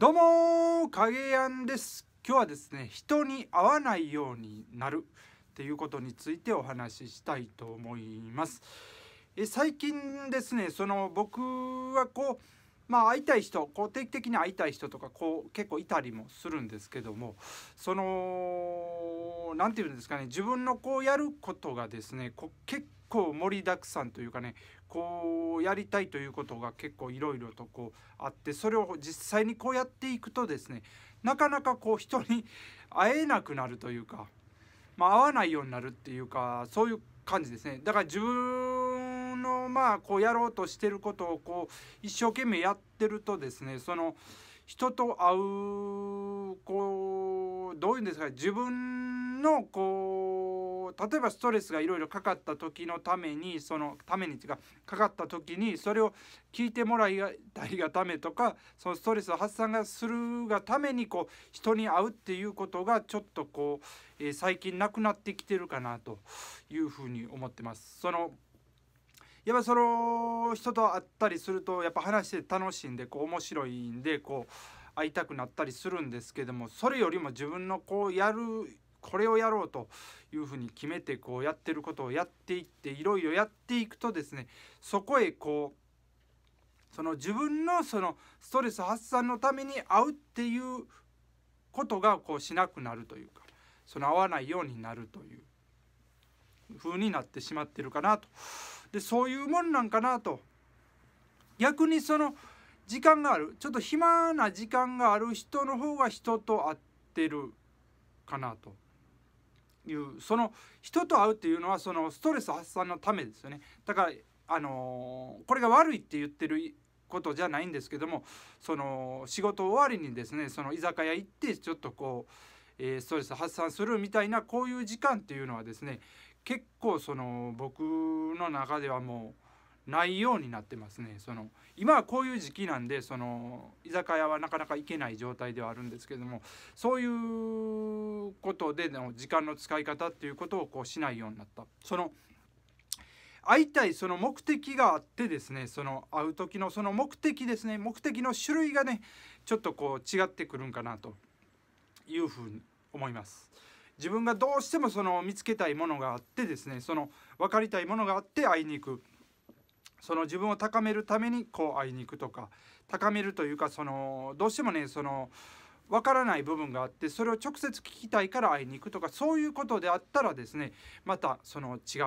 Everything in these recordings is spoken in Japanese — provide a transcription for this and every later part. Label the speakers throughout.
Speaker 1: どうも影やんです今日はですね人に会わないようになるっていうことについてお話ししたいと思いますえ最近ですねその僕はこうまあ会いたい人こう定期的に会いたい人とかこう結構いたりもするんですけどもその何て言うんですかね自分のこうやることがですねこ結構盛りだくさんというかねこうやりたいということが結構いろいろとこうあってそれを実際にこうやっていくとですねなかなかこう人に会えなくなるというか、まあ、会わないようになるっていうかそういう感じですね。だから自分のまあこうやろうとしてることをこう一生懸命やってるとですねその人と会うこうどういうんですか自分のこう例えばストレスがいろいろかかった時のためにそのためにっていうかかかった時にそれを聞いてもらいたいがためとかそのストレスを発散がするがためにこう人に会うっていうことがちょっとこう、えー、最近なくなってきてるかなというふうに思ってます。そのやっぱその人と会ったりするとやっぱ話して楽しいんでこう面白いんでこう会いたくなったりするんですけどもそれよりも自分のこうやるこれをやろうというふうに決めてこうやってることをやっていっていろいろやっていくとですねそこへこうその自分のそのストレス発散のために会うっていうことがこうしなくなるというかその会わないようになるという風になってしまってるかなとでそういうもんなんかなと逆にその時間があるちょっと暇な時間がある人の方が人と会ってるかなというその人と会うっていうのはそのストレス発散のためですよねだからあのー、これが悪いって言ってることじゃないんですけどもその仕事終わりにですねその居酒屋行ってちょっとこう、えー、ストレス発散するみたいなこういう時間っていうのはですね結構その僕の中ではもうないようになってますねその今はこういう時期なんでその居酒屋はなかなか行けない状態ではあるんですけどもそういうことでの時間の使い方っていうことをこうしないようになったその会いたいその目的があってですねその会う時のその目的ですね目的の種類がねちょっとこう違ってくるんかなというふうに思います。自分がどうしてもその見つけたいものがあってですねその分かりたいものがあって会いに行くその自分を高めるためにこう会いに行くとか高めるというかそのどうしてもねその分からない部分があってそれを直接聞きたいから会いに行くとかそういうことであったらですねまたその違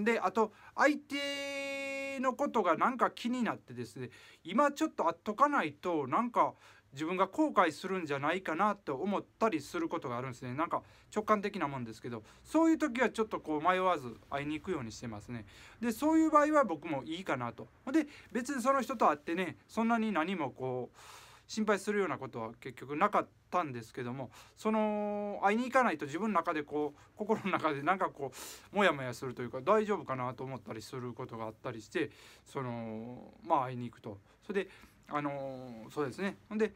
Speaker 1: う。であと相手のことがなんか気になってですね今ちょっと会っとかないとなんか自分が後悔するんじゃないかなと思ったりすることがあるんですねなんか直感的なもんですけどそういう時はちょっとこう迷わず会いに行くようにしてますねでそういう場合は僕もいいかなとで別にその人と会ってねそんなに何もこう心配するようなことは結局なかったんですけどもその会いに行かないと自分の中でこう心の中でなんかこうモヤモヤするというか大丈夫かなと思ったりすることがあったりしてそのまあ会いに行くと。それであのそうですねほんで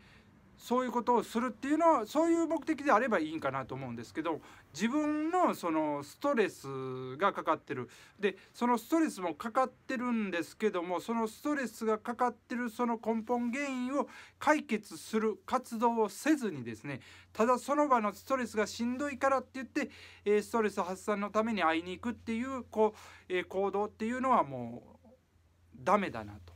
Speaker 1: そういうことをするっていうのはそういう目的であればいいんかなと思うんですけど自分のそのストレスがかかってるでそのストレスもかかってるんですけどもそのストレスがかかってるその根本原因を解決する活動をせずにですねただその場のストレスがしんどいからって言って、ストレス発散のために会いに行くっていうこう、行動っていうのはもうダメだなと。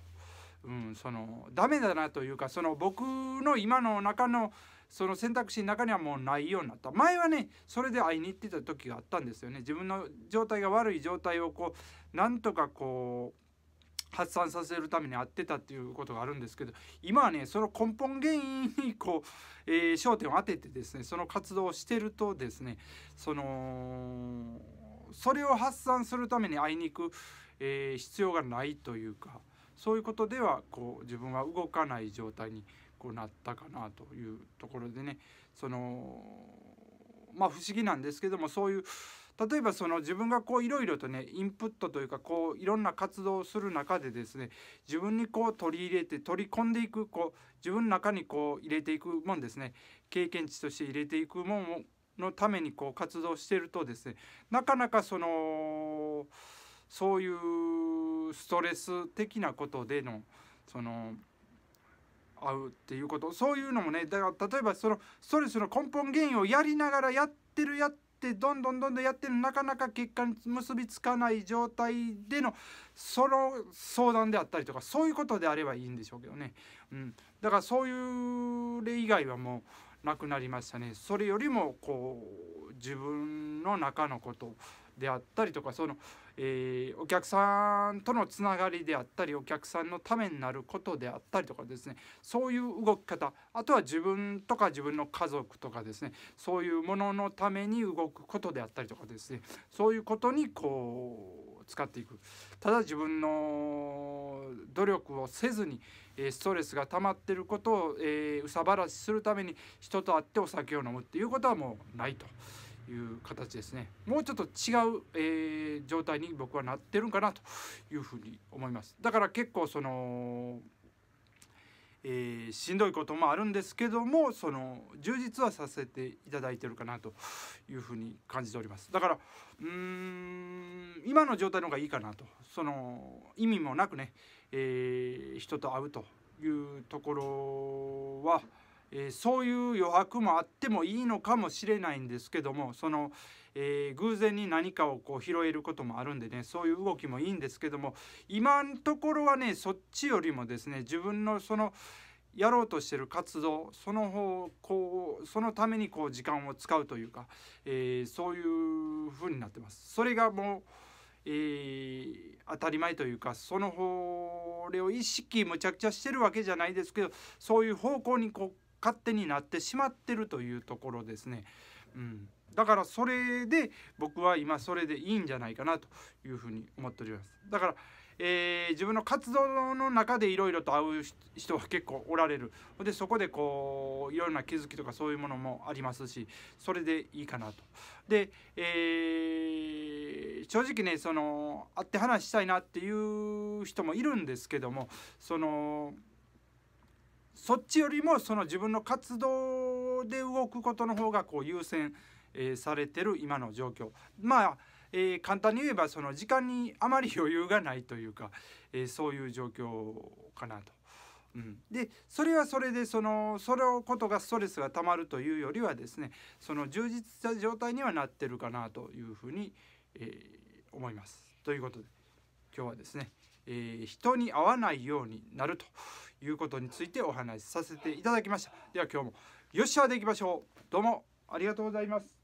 Speaker 1: うん、そのダメだなというかその僕の今の中のその選択肢の中にはもうないようになった前はねそれで会いに行ってた時があったんですよね自分の状態が悪い状態をこうなんとかこう発散させるために会ってたっていうことがあるんですけど今はねその根本原因にこう、えー、焦点を当ててですねその活動をしてるとですねそのそれを発散するために会いに行く、えー、必要がないというか。そういうことではこう自分は動かない状態にこうなったかなというところでねそのまあ不思議なんですけどもそういう例えばその自分がこういろいろとねインプットというかこういろんな活動をする中でですね自分にこう取り入れて取り込んでいくこう自分の中にこう入れていくもんですね経験値として入れていくもんのためにこう活動してるとですねなかなかそのそういうストレス的なことでのその合うっていうことそういうのもねだから例えばそのストレスの根本原因をやりながらやってるやってどんどんどんどんやってるなかなか結果に結びつかない状態でのその相談であったりとかそういうことであればいいんでしょうけどね、うん、だからそういう例以外はもうなくなりましたねそれよりもこう自分の中のことであったりとかその、えー、お客さんとのつながりであったりお客さんのためになることであったりとかですねそういう動き方あとは自分とか自分の家族とかですねそういうもののために動くことであったりとかですねそういうことにこう使っていくただ自分の努力をせずにえストレスが溜まってることを、えー、うさばらしするために人と会ってお酒を飲むっていうことはもうないと。いう形ですねもうちょっと違う、えー、状態に僕はなってるんかなというふうに思いますだから結構その、えー、しんどいこともあるんですけどもその充実はさせていただいてるかなというふうに感じておりますだからうん今の状態の方がいいかなとその意味もなくね、えー、人と会うというところはえー、そういう余白もあってもいいのかもしれないんですけどもその、えー、偶然に何かをこう拾えることもあるんでねそういう動きもいいんですけども今のところはねそっちよりもですね自分のそのやろうとしてる活動その方こうそのためにこう時間を使うというか、えー、そういう風になってます。それがもうえー、当たり前というかその方を意識むちゃくちゃしてるわけじゃないですけどそういう方向にこ勝手になってしまってるというところですね。うんだからそれで僕は今それでいいんじゃないかなというふうに思っております。だから、えー、自分の活動の中でいろいろと会う人は結構おられるでそこでこういろんな気づきとかそういうものもありますしそれでいいかなと。で、えー、正直ねその会って話したいなっていう人もいるんですけどもそのそっちよりもその自分の活動で動くことの方がこう優先、えー、されてる今の状況まあ、えー、簡単に言えばその時間にあまり余裕がないというか、えー、そういう状況かなと。うん、でそれはそれでそのそれをことがストレスがたまるというよりはですねその充実した状態にはなってるかなというふうに、えー、思います。ということで今日はですねえー、人に会わないようになるということについてお話しさせていただきましたでは今日もよっしゃでいきましょうどうもありがとうございます